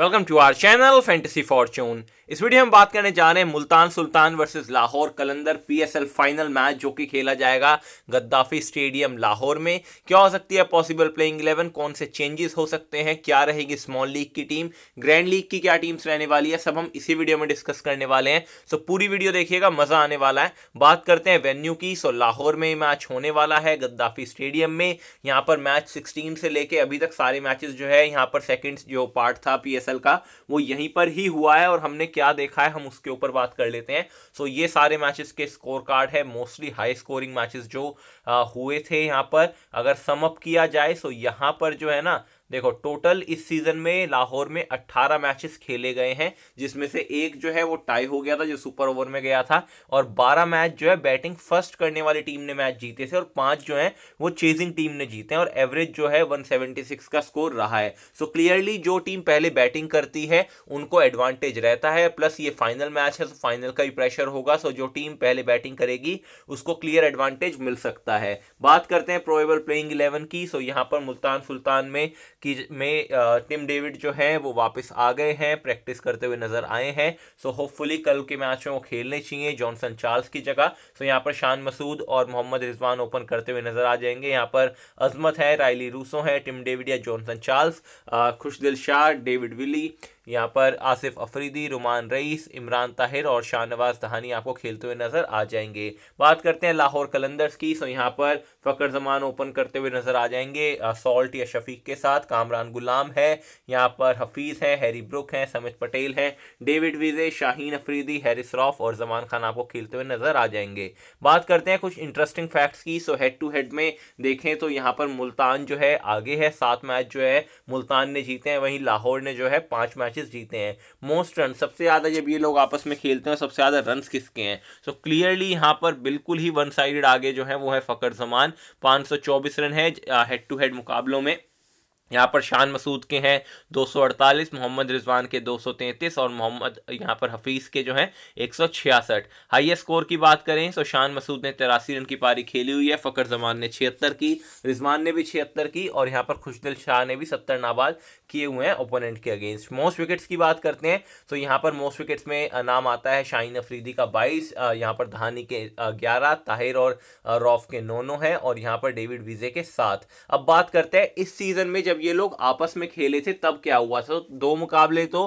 welcome to our channel fantasy fortune इस वीडियो में बात करने जा रहे हैं Multan Sultan versus Lahore Qalandar PSL final match जो कि खेला जाएगा गद्दाफी स्टेडियम लाहौर में क्या हो सकती है पॉसिबल प्लेइंग इलेवन कौन से चेंजेस हो सकते हैं क्या रहेगी स्मॉल लीग की टीम ग्रैंड लीग की क्या टीम्स रहने वाली है सब हम इसी वीडियो में डिस्कस करने वाले हैं सो पूरी वीडियो देखिएगा मजा आने वाला है बात करते हैं वेन्यू की सो लाहौर में मैच होने वाला है गद्दाफी स्टेडियम में यहाँ पर मैच सिक्सटीन से लेके अभी तक सारे मैचेस जो है यहाँ पर सेकेंड जो पार्ट था पी एसएल का वो यहीं पर ही हुआ है और हमने क्या देखा है हम उसके ऊपर बात कर लेते हैं सो ये सारे मैचेस के स्कोर कार्ड है मोस्टली हाई स्कोरिंग मैचेस जो आ, हुए थे यहाँ पर अगर समअप किया जाए सो यहाँ पर जो है ना देखो टोटल इस सीजन में लाहौर में 18 मैचेस खेले गए हैं जिसमें से एक जो है वो टाई हो गया था जो सुपर ओवर में गया था और 12 मैच जो है बैटिंग फर्स्ट करने वाली टीम ने मैच जीते थे और पांच जो है वो चेजिंग टीम ने जीते हैं और एवरेज जो है 176 का स्कोर रहा है सो so, क्लियरली जो टीम पहले बैटिंग करती है उनको एडवांटेज रहता है प्लस ये फाइनल मैच है तो फाइनल का भी प्रेशर होगा सो so, जो टीम पहले बैटिंग करेगी उसको क्लियर एडवांटेज मिल सकता है बात करते हैं प्रोएबल प्लेइंग इलेवन की सो so, यहाँ पर मुल्तान सुल्तान में कि में टिम डेविड जो है वो वापस आ गए हैं प्रैक्टिस करते हुए नजर आए हैं सो होपफुली कल के मैच में वो खेलने चाहिए जॉनसन चार्ल्स की जगह सो यहाँ पर शान मसूद और मोहम्मद रिजवान ओपन करते हुए नजर आ जाएंगे यहाँ पर अजमत है रायली रूसो है टिम डेविड या Johnson Charles Khushdil Shah David Willey यहाँ पर आसिफ अफरीदी रुमान रईस इमरान ताहिर और शाहनवाज दहानी आपको खेलते हुए नजर आ जाएंगे बात करते हैं लाहौर कलंदर्स की सो यहाँ पर फ़कर जमान ओपन करते हुए नजर आ जाएंगे सॉल्ट या शफीक के साथ कामरान गुलाम है यहाँ पर हफीज़ है हैरी ब्रुक हैं समित पटेल हैं डेविड विजे शाहीन अफरीदी हैरिस रॉफ और जमान खान आपको खेलते हुए नजर आ जाएंगे बात करते हैं कुछ इंटरेस्टिंग फैक्ट्स की सो हेड टू हेड में देखें तो यहाँ पर मुल्तान जो है आगे है सात मैच जो है मुल्तान ने जीते हैं वहीं लाहौर ने जो है पाँच मैच मैचेस जीते हैं मोस्ट रन सबसे ज़्यादा जब ये लोग आपस में खेलते हैं सबसे ज़्यादा रन किसके हैं सो क्लियरली यहाँ पर बिल्कुल ही वन साइड आगे जो है वो है फ़कर जमान पाँच रन है हेड टू हेड मुकाबलों में यहाँ पर शान मसूद के हैं 248 मोहम्मद रिजवान के 233 और मोहम्मद यहाँ पर हफीज़ के जो हैं एक सौ छियासठ हाइएस्ट स्कोर की बात करें तो शान मसूद ने तिरासी रन की पारी खेली हुई है फ़कर जमान ने छिहत्तर की रिजवान ने भी छिहत्तर की और यहाँ पर खुशदिल शाह ने भी सत्तर नाबाद किए हुए हैं ओपोनेंट के अगेंस्ट मोस्ट विकेट्स की बात करते हैं तो यहाँ पर मोस्ट विकेट्स में नाम आता है शाहीन अफरीदी का बाईस यहाँ पर धानी के ग्यारह ताहिर और रॉफ के नोनो है और यहाँ पर डेविड वीजे के सात अब बात करते हैं इस सीज़न में जब जब ये लोग आपस में खेले थे तब क्या हुआ था तो दो मुकाबले तो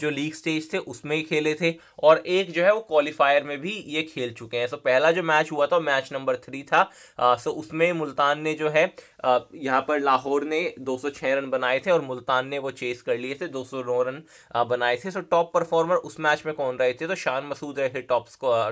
जो लीग स्टेज थे उसमें ही खेले थे और एक जो है वो क्वालिफायर में भी ये खेल चुके हैं सो पहला जो मैच हुआ था मैच नंबर थ्री था सो उसमें मुल्तान ने जो है यहाँ पर लाहौर ने 206 रन बनाए थे और मुल्तान ने वो चेस कर लिए थे 209 रन बनाए थे सो टॉप परफॉर्मर उस मैच में कौन रहे थे तो शान मसूद रहे थे टॉप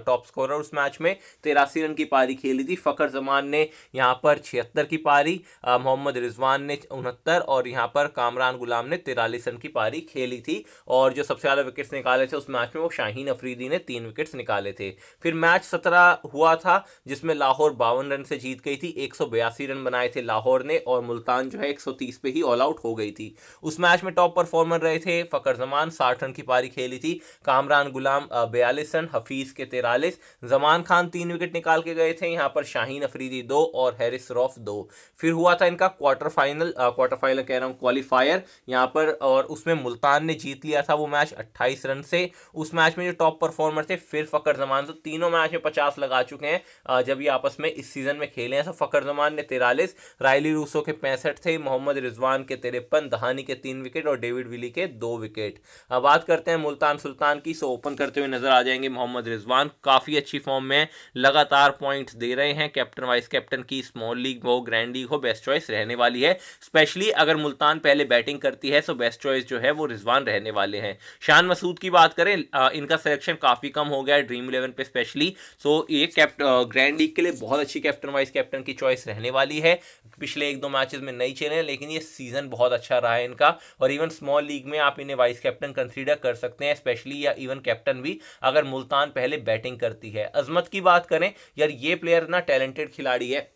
टॉप स्कोरर उस मैच में तिरासी रन की पारी खेली थी फ़खर जमान ने यहाँ पर छिहत्तर की पारी मोहम्मद रिजवान ने उनहत्तर और यहाँ पर कामरान गुलाम ने तिरालीस रन की पारी खेली थी और जो सबसे ज़्यादा विकेट्स निकाले थे उस मैच में वो शाहीन अफरीदी ने तीन विकेट्स निकाले थे फिर मैच सत्रह हुआ था जिसमें लाहौर बावन रन से जीत गई थी एक रन बनाए थे लाहौर लाहौर ने और मुल्तान जो है 130 पे ही ऑल आउट हो गई थी उस मैच में टॉप परफॉर्मर रहे थे फ़कर जमान साठ रन की पारी खेली थी कामरान गुलाम बयालीस रन हफीज़ के तिरालीस जमान खान तीन विकेट निकाल के गए थे यहाँ पर शाहीन अफरीदी दो और हैरिस रॉफ दो फिर हुआ था इनका क्वार्टर फाइनल क्वार्टर फाइनल कह रहा हूँ क्वालिफायर यहाँ पर और उसमें मुल्तान ने जीत लिया था वो मैच अट्ठाईस रन से उस मैच में जो टॉप परफॉर्मर थे फिर फ़कर जमान तो तीनों मैच में पचास लगा चुके हैं जब ये आपस में इस सीज़न में खेले हैं तो फ़कर जमान ने तिरालीस राइली रूसो के पैंसठ थे मोहम्मद रिजवान के तिरपन धहानी के तीन विकेट और डेविड विली के दो विकेट अब बात करते हैं मुल्तान सुल्तान की सो ओपन करते हुए नजर आ जाएंगे मोहम्मद रिजवान काफ़ी अच्छी फॉर्म में लगातार पॉइंट्स दे रहे हैं कैप्टन वाइस कैप्टन की स्मॉल लीग हो ग्रैंड लीग हो बेस्ट चॉइस रहने वाली है स्पेशली अगर मुल्तान पहले बैटिंग करती है सो बेस्ट चॉइस जो है वो रिजवान रहने वाले हैं शान मसूद की बात करें इनका सिलेक्शन काफ़ी कम हो गया है ड्रीम इलेवन पे स्पेशली सो ये कैप्ट ग्रैंड लीग के लिए बहुत अच्छी कैप्टन वाइस कैप्टन की चॉइस रहने वाली है पिछले एक दो मैचेस में नहीं चले हैं लेकिन ये सीजन बहुत अच्छा रहा है इनका और इवन स्मॉल लीग में आप इन्हें वाइस कैप्टन कंसीडर कर सकते हैं स्पेशली या इवन कैप्टन भी अगर मुल्तान पहले बैटिंग करती है अजमत की बात करें यार ये प्लेयर ना टैलेंटेड खिलाड़ी है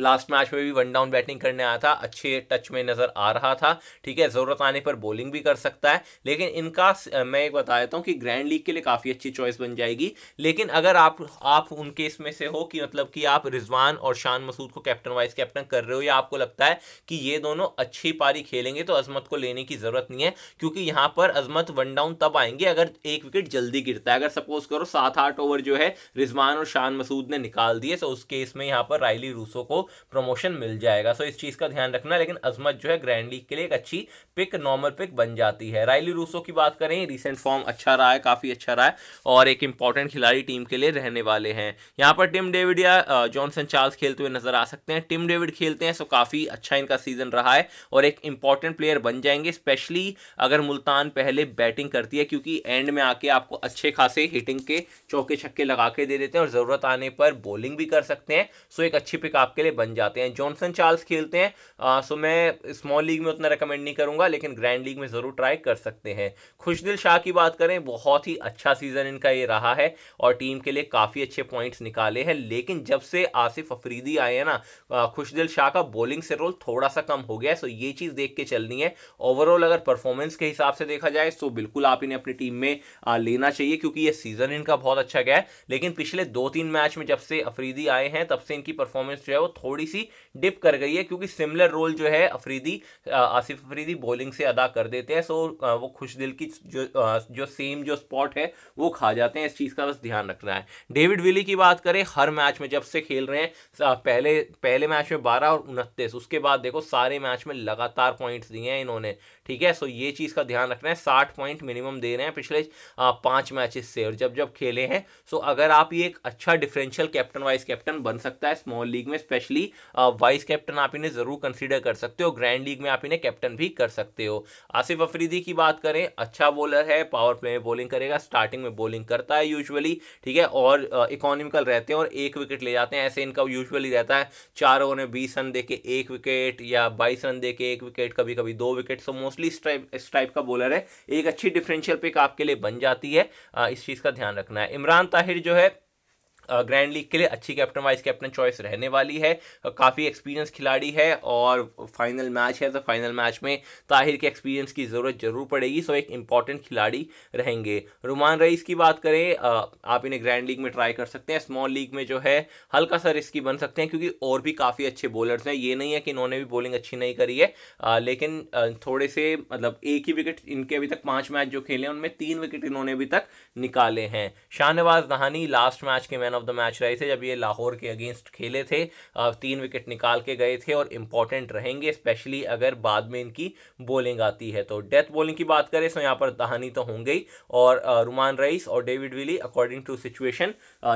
लास्ट मैच में भी वन डाउन बैटिंग करने आया था अच्छे टच में नज़र आ रहा था ठीक है ज़रूरत आने पर बॉलिंग भी कर सकता है लेकिन इनका मैं एक बता देता हूँ कि ग्रैंड लीग के लिए काफ़ी अच्छी चॉइस बन जाएगी लेकिन अगर आप आप उनके इसमें से हो कि मतलब कि आप रिजवान और शान मसूद को कैप्टन वाइस कैप्टन कर रहे हो या आपको लगता है कि ये दोनों अच्छी पारी खेलेंगे तो अजमत को लेने की ज़रूरत नहीं है क्योंकि यहाँ पर अजमत वन डाउन तब आएंगे अगर एक विकेट जल्दी गिरता है अगर सपोज करो सात आठ ओवर जो है रिजवान और शान मसूद ने निकाल दिए तो उस केस में यहाँ पर रायली रूसो को प्रमोशन मिल जाएगा सो इस चीज़ का ध्यान रखना लेकिन अजमत जो है ग्रैंड लीग के लिए एक अच्छी पिक नॉर्मल पिक बन जाती है रायली रूसो की बात करें रिसेंट फॉर्म अच्छा रहा है काफ़ी अच्छा रहा है और एक इंपॉर्टेंट खिलाड़ी टीम के लिए रहने वाले हैं यहाँ पर टिम डेविड या जॉनसन चार्ल्स खेलते हुए नजर आ सकते हैं टिम डेविड खेलते हैं सो काफ़ी अच्छा इनका सीजन रहा है और एक इंपॉर्टेंट प्लेयर बन जाएंगे स्पेशली अगर मुल्तान पहले बैटिंग करती है क्योंकि एंड में आके आपको अच्छे खासे हिटिंग के चौके छक्के लगा के दे देते हैं और ज़रूरत आने पर बॉलिंग भी कर सकते हैं सो एक अच्छी पिक आपके लिए बन जाते हैं जॉनसन चार्ल्स खेलते हैं आ, सो मैं स्मॉल लीग में उतना रिकमेंड नहीं करूंगा लेकिन ग्रैंड लीग में ज़रूर ट्राई कर सकते हैं खुशदिल शाह की बात करें बहुत ही अच्छा सीज़न इनका ये रहा है और टीम के लिए काफ़ी अच्छे पॉइंट्स निकाले हैं लेकिन जब से आसिफ अफरीदी आए हैं ना खुशदिल शाह का बॉलिंग से रोल थोड़ा सा कम हो गया है सो ये चीज़ देख के चलनी है ओवरऑल अगर परफॉर्मेंस के हिसाब से देखा जाए तो बिल्कुल आप इन्हें अपनी टीम में लेना चाहिए क्योंकि ये सीज़न इनका बहुत अच्छा गया है लेकिन पिछले दो तीन मैच में जब से अफरीदी आए हैं तब से इनकी परफॉर्मेंस जो है वो थोड़ी सी डिप कर गई है क्योंकि सिमिलर रोल जो है अफरीदी आसिफ अफरीदी बॉलिंग से अदा कर देते हैं सो वो खुश दिल की जो जो सेम जो स्पॉट है वो खा जाते हैं इस चीज़ का बस ध्यान रखना है डेविड विली की बात करें हर मैच में जब से खेल रहे हैं पहले पहले मैच में बारह और उनतीस उसके बाद देखो सारे मैच में लगातार पॉइंट्स दिए हैं इन्होंने ठीक है सो ये चीज़ का ध्यान रखना है साठ पॉइंट मिनिमम दे रहे हैं पिछले पांच मैचेस से और जब जब खेले हैं सो अगर आप ये एक अच्छा डिफरेंशियल कैप्टन वाइस कैप्टन बन सकता है स्मॉल लीग में स्पेशली वाइस कैप्टन आप इन्हें ज़रूर कंसिडर कर सकते हो ग्रैंड लीग में आप इन्हें कैप्टन भी कर सकते हो आसिफ अफरीदी की बात करें अच्छा बॉलर है पावर प्ले में बॉलिंग करेगा स्टार्टिंग में बॉलिंग करता है यूजली ठीक है और इकोनॉमिकल रहते हैं और एक विकेट ले जाते हैं ऐसे इनका यूजली रहता है चार ओवर में बीस रन दे के एक विकेट या बाईस रन दे के एक विकेट कभी कभी दो विकेट सो मोस्टली इस टाइप इस टाइप का बॉलर है एक अच्छी डिफरेंशियल पिक आपके लिए बन जाती है इस चीज़ का ध्यान रखना है इमरान ताहिर जो है ग्रैंड लीग के लिए अच्छी कैप्टन वाइस कैप्टन चॉइस रहने वाली है काफ़ी एक्सपीरियंस खिलाड़ी है और फाइनल मैच है तो फाइनल मैच में ताहिर के एक्सपीरियंस की ज़रूरत जरूर पड़ेगी सो एक इंपॉर्टेंट खिलाड़ी रहेंगे रुमान रईस की बात करें आप इन्हें ग्रैंड लीग में ट्राई कर सकते हैं स्मॉल लीग में जो है हल्का सा रिस्की बन सकते हैं क्योंकि और भी काफ़ी अच्छे बॉलर्स हैं ये नहीं है कि इन्होंने भी बॉलिंग अच्छी नहीं करी है लेकिन थोड़े से मतलब एक ही विकेट इनके अभी तक पाँच मैच जो खेले हैं उनमें तीन विकेट इन्होंने अभी तक निकाले हैं शाहनवाज दहानी लास्ट मैच के man man of the match रहे थे जब ये लाहौर के अगेंस्ट खेले थे तीन विकेट निकाल के गए थे और इंपॉर्टेंट रहेंगे स्पेशली अगर बाद में इनकी बॉलिंग आती है तो डेथ बॉलिंग की बात करें तो यहाँ पर दहानी तो होंगे ही और रुमान रईस और David Willey according to situation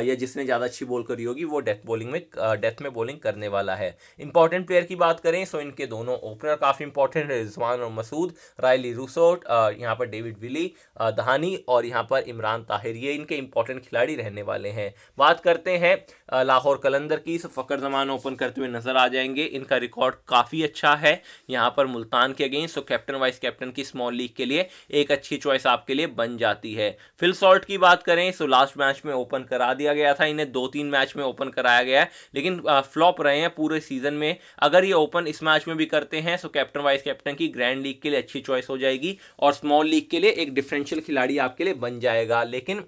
या जिसने ज़्यादा अच्छी बॉल करी होगी वो डेथ बॉलिंग में डेथ में बॉलिंग करने वाला है इंपॉर्टेंट प्लेयर की बात करें सो तो इनके दोनों ओपनर काफ़ी इंपॉर्टेंट है रिजवान और मसूद रायली रूसोट यहाँ पर डेविड विली दहानी और यहाँ पर इमरान ताहिर ये इनके इंपॉर्टेंट खिलाड़ी रहने वाले हैं बात करते हैं लाहौर कलंदर की सो फ़कर जमान ओपन करते हुए नज़र आ जाएंगे इनका रिकॉर्ड काफ़ी अच्छा है यहाँ पर मुल्तान के अगेंस्ट सो तो कैप्टन वाइस कैप्टन की स्मॉल लीग के लिए एक अच्छी चॉइस आपके लिए बन जाती है फिल सॉल्ट की बात करें सो तो लास्ट मैच में ओपन करा दिया गया था इन्हें दो तीन मैच में ओपन कराया गया है लेकिन फ्लॉप रहे हैं पूरे सीजन में अगर ये ओपन इस मैच में भी करते हैं सो तो कैप्टन वाइस कैप्टन की ग्रैंड लीग के लिए अच्छी चॉइस हो जाएगी और स्मॉल लीग के लिए एक डिफरेंशियल खिलाड़ी आपके लिए बन जाएगा लेकिन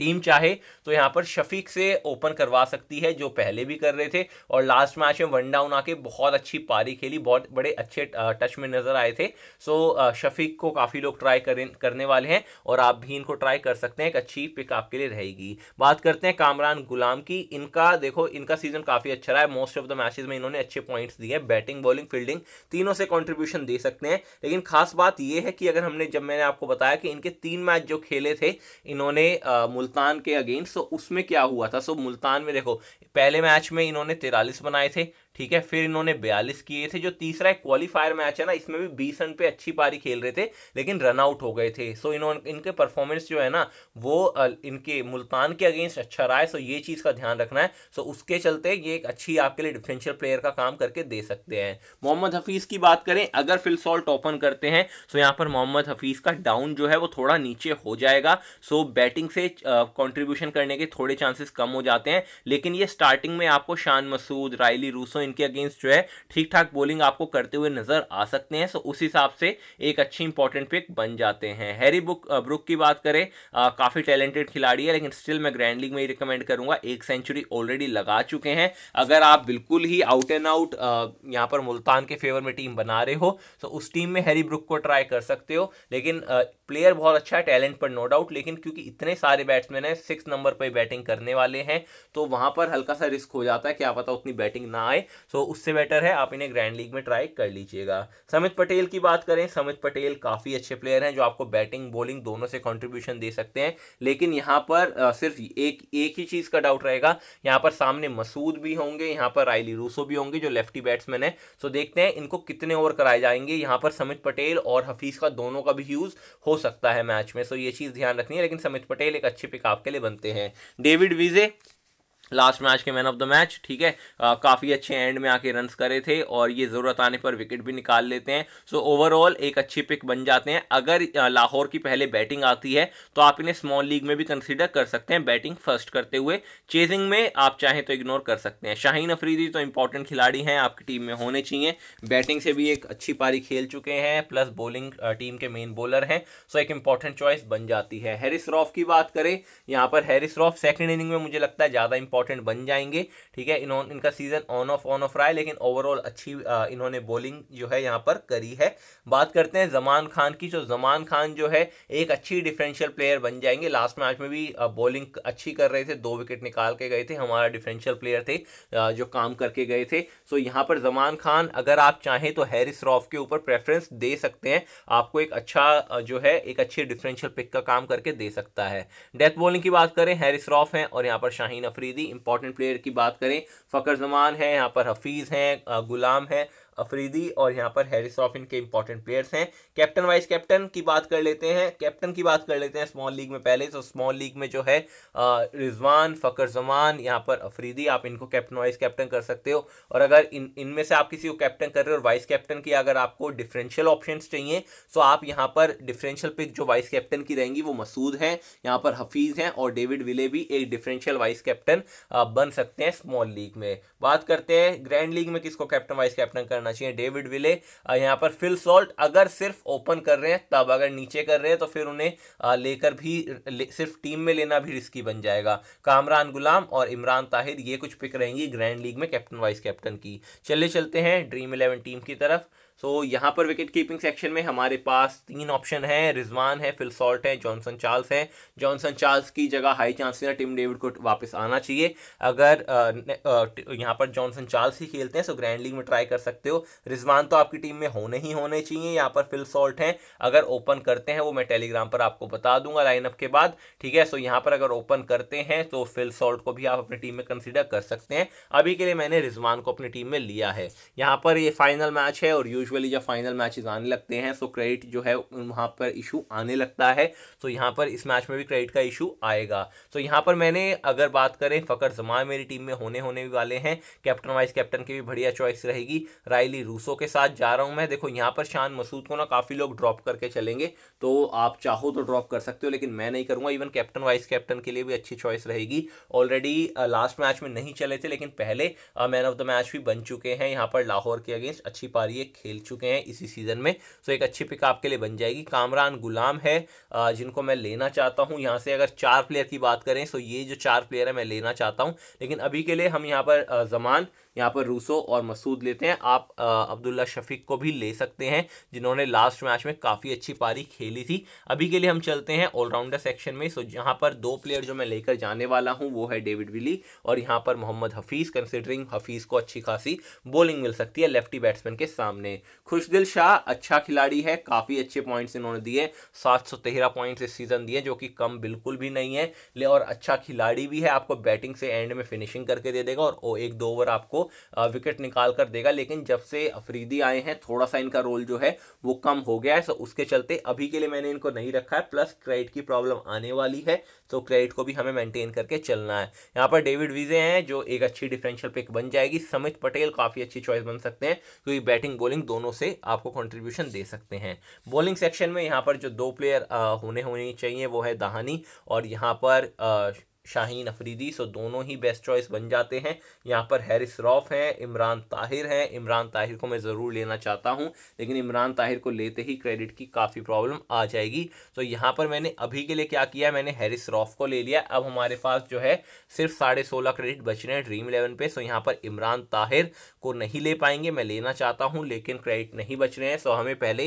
टीम चाहे तो यहाँ पर शफीक से ओपन करवा सकती है जो पहले भी कर रहे थे और लास्ट मैच में वन डाउन आके बहुत अच्छी पारी खेली बहुत बड़े अच्छे टच में नज़र आए थे सो शफीक को काफ़ी लोग ट्राई करने वाले हैं और आप भी इनको ट्राई कर सकते हैं एक अच्छी पिक आपके लिए रहेगी बात करते हैं कामरान गुलाम की इनका देखो इनका सीजन काफ़ी अच्छा रहा है मोस्ट ऑफ द मैचेज में इन्होंने अच्छे पॉइंट्स दिए हैं बैटिंग बॉलिंग फील्डिंग तीनों से कॉन्ट्रीब्यूशन दे सकते हैं लेकिन खास बात यह है कि अगर हमने जब मैंने आपको बताया कि इनके तीन मैच जो खेले थे इन्होंने मुल्क मुल्तान के अगेंस्ट तो उसमें क्या हुआ था सो मुल्तान में देखो पहले मैच में इन्होंने तिरालीस बनाए थे ठीक है फिर इन्होंने बयालीस किए थे जो तीसरा एक क्वालिफायर मैच है ना इसमें भी बीस रन पे अच्छी पारी खेल रहे थे लेकिन रन आउट हो गए थे सो इन्होंने इनके परफॉर्मेंस जो है ना वो इनके मुल्तान के अगेंस्ट अच्छा रहा है सो ये चीज़ का ध्यान रखना है सो उसके चलते ये एक अच्छी आपके लिए डिफेंशियल प्लेयर का काम करके दे सकते हैं मोहम्मद हफीज़ की बात करें अगर फिलसॉल्ट ओपन करते हैं सो यहाँ पर मोहम्मद हफीज़ का डाउन जो है वो थोड़ा नीचे हो जाएगा सो बैटिंग से कॉन्ट्रीब्यूशन करने के थोड़े चांसेस कम हो जाते हैं लेकिन ये स्टार्टिंग में आपको शान मसूद रायली रूसो इनके अगेंस्ट जो है ठीक ठाक बॉलिंग आपको करते हुए नजर आ सकते हैं सो उस हिसाब से एक अच्छी इंपॉर्टेंट पिक बन जाते हैं हैरी बुक ब्रुक की बात करें आ, काफ़ी टैलेंटेड खिलाड़ी है लेकिन स्टिल मैं ग्रैंड लीग में ही रिकमेंड करूंगा एक सेंचुरी ऑलरेडी लगा चुके हैं अगर आप बिल्कुल ही आउट एंड आउट यहाँ पर मुल्तान के फेवर में टीम बना रहे हो तो उस टीम में हैरी ब्रुक को ट्राई कर सकते हो लेकिन प्लेयर बहुत अच्छा है टैलेंट पर नो डाउट लेकिन क्योंकि इतने सारे बैट्समैन हैं सिक्स नंबर पर बैटिंग करने वाले हैं तो वहाँ पर हल्का सा रिस्क हो जाता है क्या पता उतनी बैटिंग ना आए सो उससे बेटर है आप इन्हें ग्रैंड लीग में ट्राई कर लीजिएगा समित पटेल की बात करें समित पटेल काफ़ी अच्छे प्लेयर हैं जो आपको बैटिंग बॉलिंग दोनों से कॉन्ट्रीब्यूशन दे सकते हैं लेकिन यहाँ पर सिर्फ एक एक ही चीज़ का डाउट रहेगा यहाँ पर सामने मसूद भी होंगे यहाँ पर रायली रूसो भी होंगे जो लेफ्टी बैट्समैन है सो देखते हैं इनको कितने ओवर कराए जाएंगे यहाँ पर समित पटेल और हफीज़ का दोनों का भी यूज़ हो सकता है मैच में सो ये चीज़ ध्यान रखनी है लेकिन समित पटेल एक अच्छे पिक आपके लिए बनते हैं डेविड विजे लास्ट मैच के मैन ऑफ द मैच ठीक है काफ़ी अच्छे एंड में आके रन्स करे थे और ये ज़रूरत आने पर विकेट भी निकाल लेते हैं सो so, ओवरऑल एक अच्छी पिक बन जाते हैं अगर लाहौर की पहले बैटिंग आती है तो आप इन्हें स्मॉल लीग में भी कंसीडर कर सकते हैं बैटिंग फर्स्ट करते हुए चेजिंग में आप चाहें तो इग्नोर कर सकते हैं शाहीन अफरीदी तो इंपॉर्टेंट खिलाड़ी हैं आपकी टीम में होने चाहिए बैटिंग से भी एक अच्छी पारी खेल चुके हैं प्लस बॉलिंग टीम के मेन बॉलर हैं सो एक इंपॉर्टेंट चॉइस बन जाती है हैरिस रॉफ की बात करें यहाँ पर हैरिस रॉफ सेकेंड इनिंग में मुझे लगता है ज़्यादा इंपॉर्टेंट इंपॉर्टेंट बन जाएंगे ठीक है इन्होंने इनका season on off on off रहा है लेकिन ओवरऑल अच्छी इन्होंने बॉलिंग जो है यहाँ पर करी है बात करते हैं जमान खान की जो तो जमान खान जो है एक अच्छी डिफरेंशियल प्लेयर बन जाएंगे लास्ट मैच में भी बॉलिंग अच्छी कर रहे थे दो विकेट निकाल के गए थे हमारा डिफरेंशियल प्लेयर थे जो काम करके गए थे सो यहाँ पर जमान खान अगर आप चाहें तो हैरिस रॉफ के ऊपर प्रेफरेंस दे सकते हैं आपको एक अच्छा जो है एक अच्छे डिफरेंशियल पिक का काम करके दे सकता है डेथ बॉलिंग की बात करें हैरिस रॉफ हैं और यहाँ पर शाहीन अफरीदी इंपॉर्टेंट प्लेयर की बात करें फ़कर जमान है यहाँ पर हफीज़ हैं गुलाम है अफरीदी और यहाँ पर हैरिस ऑफ इनके इंपॉर्टेंट प्लेयर्स हैं कैप्टन वाइस कैप्टन की बात कर लेते हैं कैप्टन की बात कर लेते हैं स्मॉल लीग में पहले तो स्मॉल लीग में जो है रिजवान फ़कर जमान यहाँ पर अफरीदी आप इनको कैप्टन वाइस कैप्टन कर सकते हो और अगर इन इनमें से आप किसी को कैप्टन कर रहे हो और वाइस कैप्टन की अगर आपको डिफरेंशियल ऑप्शन चाहिए तो आप यहाँ पर डिफरेंशियल पिक जो वाइस कैप्टन की रहेंगी वो मसूद हैं यहाँ पर हफीज़ हैं और डेविड विले भी एक डिफरेंशियल वाइस कैप्टन बन सकते हैं स्मॉल लीग में बात करते हैं ग्रैंड लीग में किसको कैप्टन वाइस कैप्टन कर रहना चाहिए डेविड विले यहाँ पर फिल सॉल्ट अगर सिर्फ ओपन कर रहे हैं तब अगर नीचे कर रहे हैं तो फिर उन्हें लेकर भी ले, सिर्फ टीम में लेना भी रिस्की बन जाएगा कामरान गुलाम और इमरान ताहिर ये कुछ पिक रहेंगी ग्रैंड लीग में कैप्टन वाइस कैप्टन की चले चलते हैं ड्रीम इलेवन टीम की तरफ सो so, यहाँ पर विकेट कीपिंग सेक्शन में हमारे पास तीन ऑप्शन हैं रिजवान है फिलसॉल्ट है जॉनसन चार्ल्स है जॉनसन चार्ल्स की जगह हाई चांसेस है टीम डेविड को वापस आना चाहिए अगर यहाँ पर जॉनसन चार्ल्स ही खेलते हैं सो ग्रैंड लीग में ट्राई कर सकते हो रिजवान तो आपकी टीम में होने ही होने चाहिए यहाँ पर फिलसॉल्ट हैं अगर ओपन करते हैं वो मैं टेलीग्राम पर आपको बता दूंगा लाइनअप के बाद ठीक है सो यहाँ पर अगर ओपन करते हैं तो फिलसॉल्ट को भी आप अपनी टीम में कंसिडर कर सकते हैं अभी के लिए मैंने रिजवान को अपनी टीम में लिया है यहाँ पर ये फाइनल मैच है और यूज यूजुअली जब फाइनल मैचेस आने लगते हैं सो तो क्रेडिट जो है वहाँ पर इशू आने लगता है सो तो यहाँ पर इस मैच में भी क्रेडिट का इशू आएगा सो तो यहाँ पर मैंने अगर बात करें फ़कर जमान मेरी टीम में होने होने वाले हैं कैप्टन वाइस कैप्टन की भी बढ़िया चॉइस रहेगी रायली रूसो के साथ जा रहा हूँ मैं देखो यहाँ पर शान मसूद को ना काफ़ी लोग ड्रॉप करके चलेंगे तो आप चाहो तो ड्रॉप कर सकते हो लेकिन मैं नहीं करूँगा इवन कैप्टन वाइस कैप्टन के लिए भी अच्छी चॉइस रहेगी ऑलरेडी लास्ट मैच में नहीं चले थे लेकिन पहले मैन ऑफ द मैच भी बन चुके हैं यहाँ पर लाहौर के अगेंस्ट अच्छी पारी खेल खेल चुके हैं इसी सीज़न में सो एक अच्छी पिक आपके लिए बन जाएगी कामरान गुलाम है जिनको मैं लेना चाहता हूँ यहाँ से अगर चार प्लेयर की बात करें सो ये जो चार प्लेयर है मैं लेना चाहता हूँ लेकिन अभी के लिए हम यहाँ पर जमान यहाँ पर रूसो और मसूद लेते हैं आप अब्दुल्ला शफीक को भी ले सकते हैं जिन्होंने लास्ट मैच में काफ़ी अच्छी पारी खेली थी अभी के लिए हम चलते हैं ऑलराउंडर सेक्शन में सो यहाँ पर दो प्लेयर जो मैं लेकर जाने वाला हूँ वो है डेविड विली और यहाँ पर मोहम्मद हफीज़ कंसिडरिंग हफीज़ को अच्छी खासी बॉलिंग मिल सकती है लेफ्टी बैट्समैन के सामने खुशदिल शाह अच्छा खिलाड़ी है काफ़ी अच्छे पॉइंट्स इन्होंने दिए सात सौ तेरह पॉइंट्स इस सीज़न दिए जो कि कम बिल्कुल भी नहीं है ले और अच्छा खिलाड़ी भी है आपको बैटिंग से एंड में फिनिशिंग करके दे देगा और एक दो ओवर आपको विकेट निकाल कर देगा लेकिन जब से अफरीदी आए हैं थोड़ा सा इनका रोल जो है वो कम हो गया है सो तो उसके चलते अभी के लिए मैंने इनको नहीं रखा है प्लस क्रेडिट की प्रॉब्लम आने वाली है तो क्रेडिट को भी हमें मेंटेन करके चलना है यहाँ पर डेविड विजे हैं जो एक अच्छी डिफरेंशियल पिक बन जाएगी समित पटेल काफ़ी अच्छी चॉइस बन सकते हैं क्योंकि बैटिंग बॉलिंग दोनों से आपको कॉन्ट्रीब्यूशन दे सकते हैं बॉलिंग सेक्शन में यहाँ पर जो दो प्लेयर होने होने चाहिए वो है दहानी और यहाँ पर आ, शाहीन अफरीदी सो दोनों ही बेस्ट चॉइस बन जाते हैं यहाँ पर हैरिस रॉफ हैं इमरान ताहिर हैं इमरान ताहिर को मैं ज़रूर लेना चाहता हूँ लेकिन इमरान ताहिर को लेते ही क्रेडिट की काफ़ी प्रॉब्लम आ जाएगी तो यहाँ पर मैंने अभी के लिए क्या किया मैंने हैरिस रॉफ को ले लिया अब हमारे पास जो है सिर्फ साढ़े सोलह क्रेडिट बच रहे हैं ड्रीम इलेवन पे सो यहाँ पर इमरान ताहिर को नहीं ले पाएंगे मैं लेना चाहता हूँ लेकिन क्रेडिट नहीं बच रहे हैं सो हमें पहले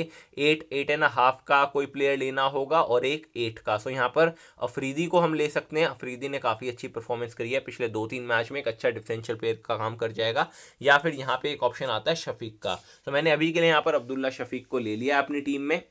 एट एट एंड हाफ का कोई प्लेयर लेना होगा और एक एट का सो यहाँ पर अफरीदी को हम ले सकते हैं अफरीदी ने काफ़ी अच्छी परफॉर्मेंस करी है पिछले दो तीन मैच में एक अच्छा डिफेंशियल प्लेयर का काम कर जाएगा या फिर यहाँ पे एक ऑप्शन आता है शफीक का तो मैंने अभी के लिए यहाँ पर अब्दुल्ला शफीक को ले लिया अपनी टीम में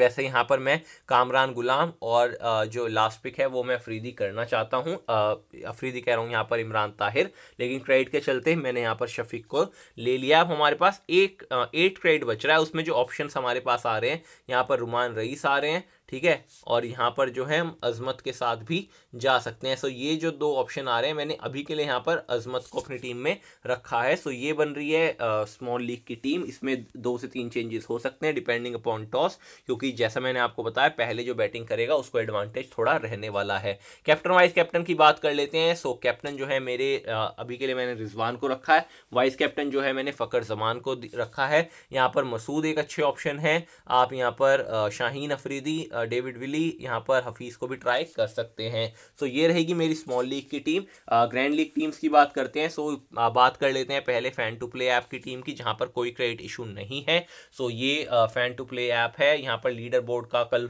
वैसे यहाँ पर मैं कामरान गुलाम और जो लास्ट पिक है वो मैं अफरीदी करना चाहता हूँ अफरीदी कह रहा हूँ यहाँ पर इमरान ताहिर लेकिन क्रेडिट के चलते मैंने यहाँ पर शफीक को ले लिया अब हमारे पास एक एट क्रेडिट बच रहा है उसमें जो ऑप्शन हमारे पास आ रहे हैं यहाँ पर रुमान रईस आ रहे हैं ठीक है और यहाँ पर जो है हम अजमत के साथ भी जा सकते हैं सो ये जो दो ऑप्शन आ रहे हैं मैंने अभी के लिए यहाँ पर अजमत को अपनी टीम में रखा है सो ये बन रही है स्मॉल लीग की टीम इसमें दो से तीन चेंजेस हो सकते हैं डिपेंडिंग अपॉन टॉस क्योंकि जैसा मैंने आपको बताया पहले जो बैटिंग करेगा उसको एडवांटेज थोड़ा रहने वाला है कैप्टन वाइस कैप्टन की बात कर लेते हैं सो कैप्टन जो है मेरे अभी के लिए मैंने रिजवान को रखा है वाइस कैप्टन जो है मैंने फ़कर जमान को रखा है यहाँ पर मसूद एक अच्छे ऑप्शन है आप यहाँ पर शाहीन अफरीदी डेविड विली यहाँ पर हफीज़ को भी ट्राई कर सकते हैं सो ये रहेगी मेरी स्मॉल लीग की टीम ग्रैंड लीग टीम्स की बात करते हैं सो बात कर लेते हैं पहले फ़ैन टू प्ले ऐप की टीम की जहाँ पर कोई क्रेडिट इशू नहीं है सो ये फ़ैन टू प्ले ऐप है यहाँ पर लीडर बोर्ड का कल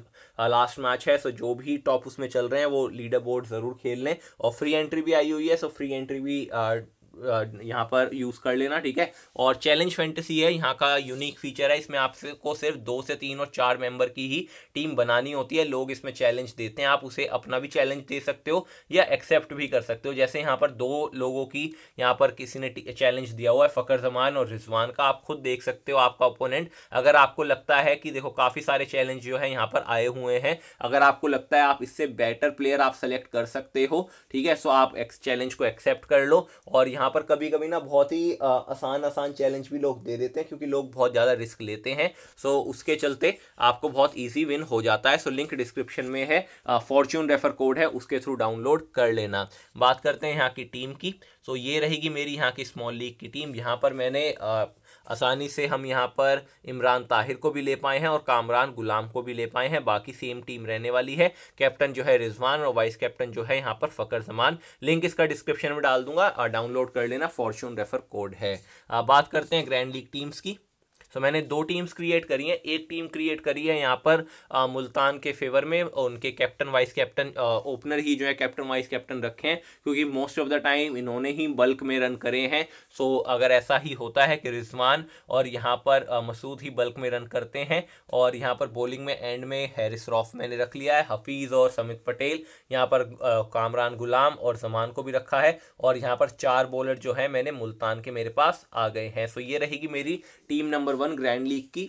लास्ट मैच है सो जो भी टॉप उसमें चल रहे हैं वो लीडर बोर्ड ज़रूर खेल लें और फ्री एंट्री भी आई हुई है सो फ्री एंट्री भी यहाँ पर यूज़ कर लेना ठीक है और चैलेंज फेंटेसी है यहाँ का यूनिक फीचर है इसमें आपको सिर्फ दो से तीन और चार मेंबर की ही टीम बनानी होती है लोग इसमें चैलेंज देते हैं आप उसे अपना भी चैलेंज दे सकते हो या एक्सेप्ट भी कर सकते हो जैसे यहाँ पर दो लोगों की यहाँ पर किसी ने चैलेंज दिया हुआ है फ़कर जमान और रिजवान का आप खुद देख सकते हो आपका ओपोनेंट अगर आपको लगता है कि देखो काफ़ी सारे चैलेंज जो है यहाँ पर आए हुए हैं अगर आपको लगता है आप इससे बेटर प्लेयर आप सेलेक्ट कर सकते हो ठीक है सो आप चैलेंज को एक्सेप्ट कर लो और यहाँ यहाँ पर कभी कभी ना बहुत ही आ, आसान आसान चैलेंज भी लोग दे देते हैं क्योंकि लोग बहुत ज़्यादा रिस्क लेते हैं सो उसके चलते आपको बहुत ईजी विन हो जाता है सो लिंक डिस्क्रिप्शन में है फॉर्च्यून रेफर कोड है उसके थ्रू डाउनलोड कर लेना बात करते हैं यहाँ की टीम की सो ये रहेगी मेरी यहाँ की स्मॉल लीग की टीम यहाँ पर मैंने आ, आसानी से हम यहाँ पर इमरान ताहिर को भी ले पाए हैं और कामरान गुलाम को भी ले पाए हैं बाकी सेम टीम रहने वाली है कैप्टन जो है रिजवान और वाइस कैप्टन जो है यहाँ पर फ़कर जमान लिंक इसका डिस्क्रिप्शन में डाल दूंगा डाउनलोड कर लेना फॉर्चून रेफर कोड है बात करते हैं ग्रैंड लीग टीम्स की सो मैंने दो टीम्स क्रिएट करी हैं एक टीम क्रिएट करी है यहाँ पर आ, मुल्तान के फेवर में उनके कैप्टन वाइस कैप्टन ओपनर ही जो है कैप्टन वाइस कैप्टन रखे हैं क्योंकि मोस्ट ऑफ द टाइम इन्होंने ही बल्क में रन करे हैं सो अगर ऐसा ही होता है कि रिजवान और यहाँ पर मसूद ही बल्क में रन करते हैं और यहाँ पर बॉलिंग में एंड में हैरिस रॉफ मैंने रख लिया है हफीज़ और समित पटेल यहाँ पर कामरान गुलाम और जमान को भी रखा है और यहाँ पर चार बॉलर जो है मैंने मुल्तान के मेरे पास आ गए हैं सो ये रहेगी मेरी team number one grand league की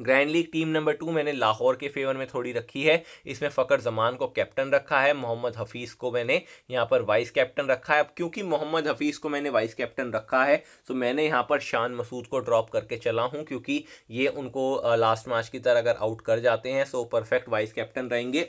grand league team number two मैंने लाहौर के फेवर में थोड़ी रखी है इसमें फ़कर जमान को कैप्टन रखा है मोहम्मद हफीज़ को मैंने यहाँ पर वाइस कैप्टन रखा है अब क्योंकि मोहम्मद हफीज़ को मैंने वाइस कैप्टन रखा है तो मैंने यहाँ पर शान मसूद को ड्रॉप करके चला हूँ क्योंकि ये उनको लास्ट मैच की तरह अगर आउट कर जाते हैं सो परफेक्ट वाइस कैप्टन रहेंगे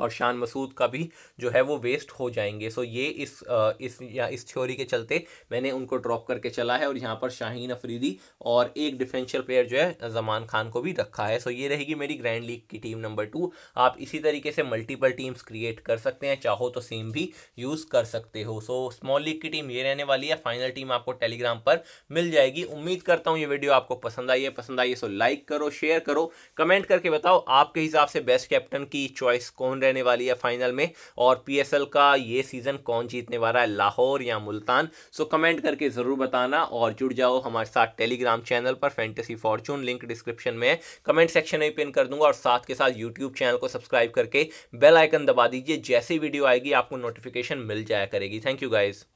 और शान मसूद का भी जो है वो वेस्ट हो जाएंगे सो ये इस इस या इस थ्योरी के चलते मैंने उनको ड्रॉप करके चला है और यहाँ पर शाहीन अफरीदी और एक डिफेंशियल प्लेयर जो है जमान खान को भी रखा है सो ये रहेगी मेरी ग्रैंड लीग की टीम नंबर टू आप इसी तरीके से मल्टीपल टीम्स क्रिएट कर सकते हैं चाहो तो सेम भी यूज़ कर सकते हो सो स्मॉल लीग की टीम ये रहने वाली है फाइनल टीम आपको टेलीग्राम पर मिल जाएगी उम्मीद करता हूँ ये वीडियो आपको पसंद आई है पसंद आई है सो लाइक करो शेयर करो कमेंट करके बताओ आपके हिसाब से बेस्ट कैप्टन की चॉइस कौन रहने वाली है फाइनल में और पी का ये सीज़न कौन जीतने वाला है लाहौर या मुल्तान सो कमेंट करके ज़रूर बताना और जुड़ जाओ हमारे साथ टेलीग्राम चैनल पर फैंटेसी फॉर्चून लिंक डिस्क्रिप्शन में कमेंट सेक्शन में पिन कर दूंगा और साथ के साथ यूट्यूब चैनल को सब्सक्राइब करके बेल आइकन दबा दीजिए जैसी वीडियो आएगी आपको नोटिफिकेशन मिल जाया करेगी थैंक यू गाइज़